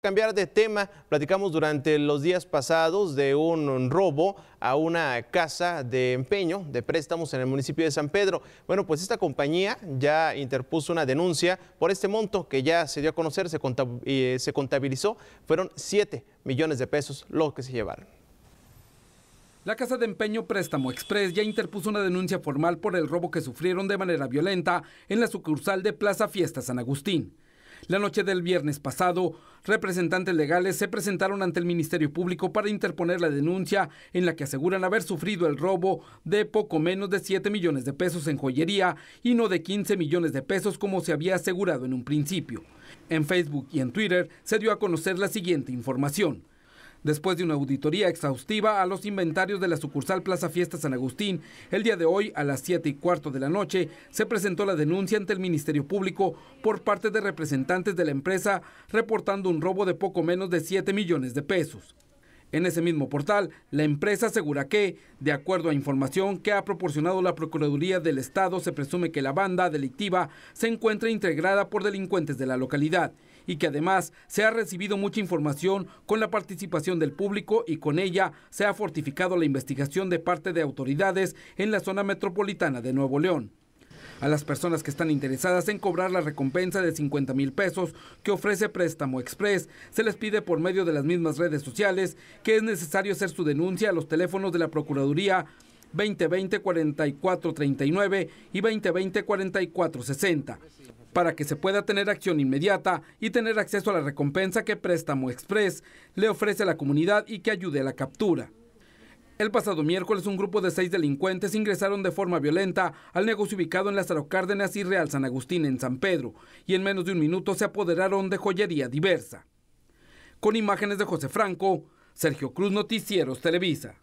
Cambiar de tema, platicamos durante los días pasados de un robo a una casa de empeño de préstamos en el municipio de San Pedro. Bueno, pues esta compañía ya interpuso una denuncia por este monto que ya se dio a conocer, se eh, contabilizó, fueron 7 millones de pesos los que se llevaron. La Casa de Empeño Préstamo Express ya interpuso una denuncia formal por el robo que sufrieron de manera violenta en la sucursal de Plaza Fiesta San Agustín. La noche del viernes pasado, representantes legales se presentaron ante el Ministerio Público para interponer la denuncia en la que aseguran haber sufrido el robo de poco menos de 7 millones de pesos en joyería y no de 15 millones de pesos como se había asegurado en un principio. En Facebook y en Twitter se dio a conocer la siguiente información. Después de una auditoría exhaustiva a los inventarios de la sucursal Plaza Fiesta San Agustín, el día de hoy a las 7 y cuarto de la noche se presentó la denuncia ante el Ministerio Público por parte de representantes de la empresa reportando un robo de poco menos de 7 millones de pesos. En ese mismo portal, la empresa asegura que, de acuerdo a información que ha proporcionado la Procuraduría del Estado, se presume que la banda delictiva se encuentra integrada por delincuentes de la localidad y que además se ha recibido mucha información con la participación del público y con ella se ha fortificado la investigación de parte de autoridades en la zona metropolitana de Nuevo León a las personas que están interesadas en cobrar la recompensa de 50 mil pesos que ofrece Préstamo Express. Se les pide por medio de las mismas redes sociales que es necesario hacer su denuncia a los teléfonos de la Procuraduría 2020-4439 y 2020-4460 para que se pueda tener acción inmediata y tener acceso a la recompensa que Préstamo Express le ofrece a la comunidad y que ayude a la captura. El pasado miércoles un grupo de seis delincuentes ingresaron de forma violenta al negocio ubicado en Lázaro Cárdenas y Real San Agustín en San Pedro y en menos de un minuto se apoderaron de joyería diversa. Con imágenes de José Franco, Sergio Cruz Noticieros Televisa.